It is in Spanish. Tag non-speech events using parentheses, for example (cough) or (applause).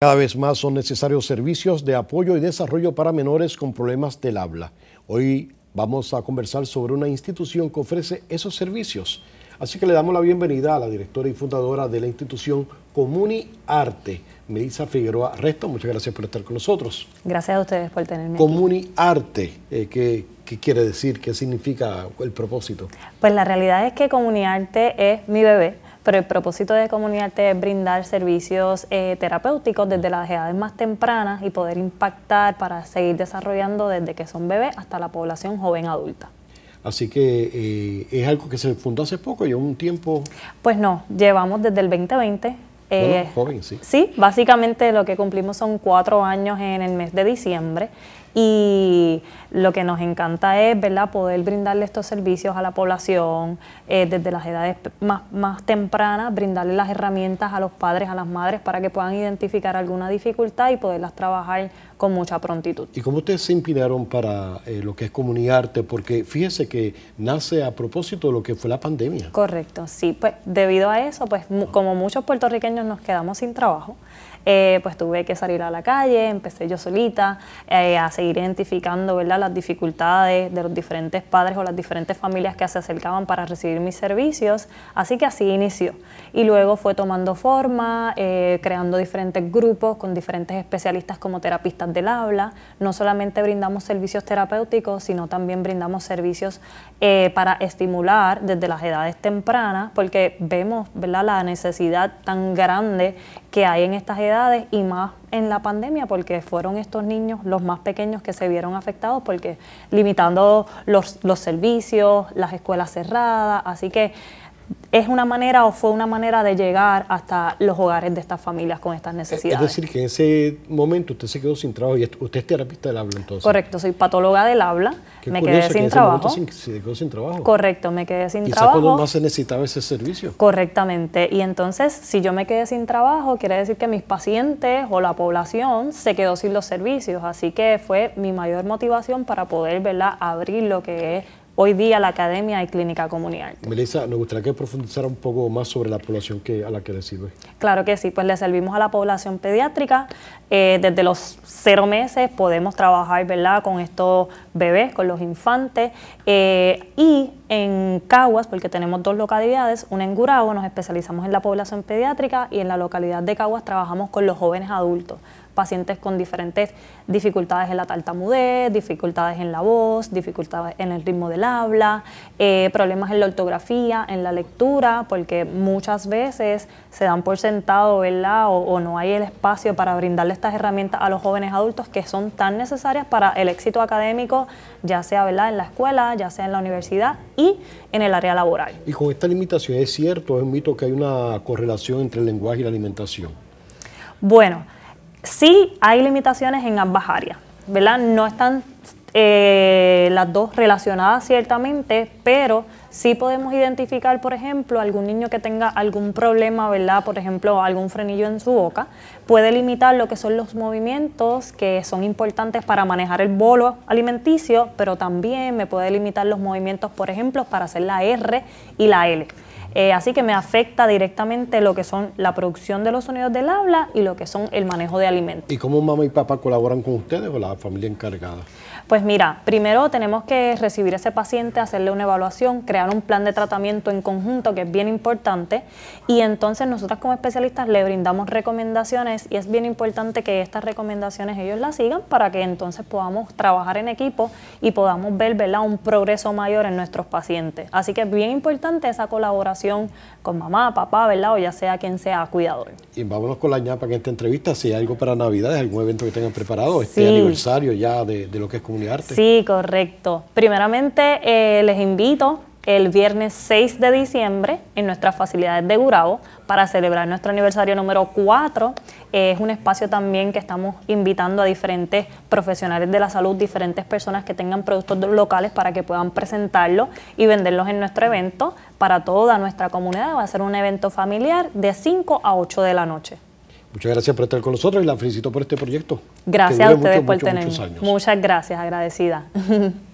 Cada vez más son necesarios servicios de apoyo y desarrollo para menores con problemas del habla. Hoy vamos a conversar sobre una institución que ofrece esos servicios. Así que le damos la bienvenida a la directora y fundadora de la institución Comuni Arte, Melissa Figueroa Resto. Muchas gracias por estar con nosotros. Gracias a ustedes por tenerme. Comuniarte, Arte, eh, ¿qué, quiere decir? ¿Qué significa el propósito? Pues la realidad es que ComuniArte es mi bebé pero el propósito de Comunidad es brindar servicios eh, terapéuticos desde las edades más tempranas y poder impactar para seguir desarrollando desde que son bebés hasta la población joven adulta. Así que eh, es algo que se fundó hace poco, lleva un tiempo. Pues no, llevamos desde el 2020. Eh, joven, sí. Sí, básicamente lo que cumplimos son cuatro años en el mes de diciembre y lo que nos encanta es ¿verdad? poder brindarle estos servicios a la población eh, desde las edades más, tempranas, brindarle las herramientas a los padres, a las madres, para que puedan identificar alguna dificultad y poderlas trabajar con mucha prontitud. ¿Y cómo ustedes se inspiraron para eh, lo que es comunicarte? Porque fíjese que nace a propósito de lo que fue la pandemia. Correcto, sí. Pues debido a eso, pues ah. como muchos puertorriqueños nos quedamos sin trabajo, eh, pues tuve que salir a la calle, empecé yo solita a seguir identificando ¿verdad? las dificultades de los diferentes padres o las diferentes familias que se acercaban para recibir mis servicios. Así que así inició. Y luego fue tomando forma, eh, creando diferentes grupos con diferentes especialistas como terapistas del habla. No solamente brindamos servicios terapéuticos, sino también brindamos servicios eh, para estimular desde las edades tempranas, porque vemos ¿verdad? la necesidad tan grande que hay en estas edades y más en la pandemia porque fueron estos niños los más pequeños que se vieron afectados porque limitando los, los servicios, las escuelas cerradas, así que es una manera o fue una manera de llegar hasta los hogares de estas familias con estas necesidades. Es decir, que en ese momento usted se quedó sin trabajo y usted es terapista del habla entonces. Correcto, soy patóloga del habla, me quedé sin que trabajo. se quedó sin trabajo. Correcto, me quedé sin Quizás trabajo. cuando más se necesitaba ese servicio. Correctamente, y entonces si yo me quedé sin trabajo, quiere decir que mis pacientes o la población se quedó sin los servicios, así que fue mi mayor motivación para poder ¿verdad? abrir lo que es hoy día la academia y clínica comunitaria. Melissa, nos gustaría que profundizara un poco más sobre la población que, a la que le sirve. Claro que sí, pues le servimos a la población pediátrica. Eh, desde los cero meses podemos trabajar ¿verdad? con estos bebés, con los infantes. Eh, y en Caguas, porque tenemos dos localidades, una en Gurabo, nos especializamos en la población pediátrica y en la localidad de Caguas trabajamos con los jóvenes adultos, pacientes con diferentes dificultades en la tartamudez, dificultades en la voz, dificultades en el ritmo del habla, eh, problemas en la ortografía, en la lectura, porque muchas veces se dan por sentado, ¿verdad? la o no hay el espacio para brindarle estas herramientas a los jóvenes adultos que son tan necesarias para el éxito académico ya sea ¿verdad? en la escuela, ya sea en la universidad y en el área laboral. Y con esta limitación, ¿es cierto, es un mito que hay una correlación entre el lenguaje y la alimentación? Bueno, sí hay limitaciones en ambas áreas, ¿verdad? No están eh, eh, las dos relacionadas ciertamente, pero sí podemos identificar, por ejemplo, algún niño que tenga algún problema, ¿verdad? Por ejemplo, algún frenillo en su boca, puede limitar lo que son los movimientos que son importantes para manejar el bolo alimenticio, pero también me puede limitar los movimientos, por ejemplo, para hacer la R y la L. Eh, así que me afecta directamente lo que son la producción de los sonidos del habla y lo que son el manejo de alimentos. ¿Y cómo mamá y papá colaboran con ustedes o la familia encargada? Pues mira, primero tenemos que recibir a ese paciente, hacerle una evaluación, crear un plan de tratamiento en conjunto que es bien importante y entonces nosotras como especialistas le brindamos recomendaciones y es bien importante que estas recomendaciones ellos las sigan para que entonces podamos trabajar en equipo y podamos ver un progreso mayor en nuestros pacientes. Así que es bien importante esa colaboración con mamá, papá, ¿verdad? O ya sea quien sea cuidador. Y vámonos con la ñapa en esta entrevista, si hay algo para Navidad, algún evento que tengan preparado, este aniversario ya de, lo que es Comunidad Sí, correcto. Primeramente eh, les invito el viernes 6 de diciembre en nuestras facilidades de Gurabo para celebrar nuestro aniversario número 4. Es un espacio también que estamos invitando a diferentes profesionales de la salud, diferentes personas que tengan productos locales para que puedan presentarlos y venderlos en nuestro evento para toda nuestra comunidad. Va a ser un evento familiar de 5 a 8 de la noche. Muchas gracias por estar con nosotros y la felicito por este proyecto. Gracias a ustedes por tenernos. Muchas gracias, agradecida. (laughs)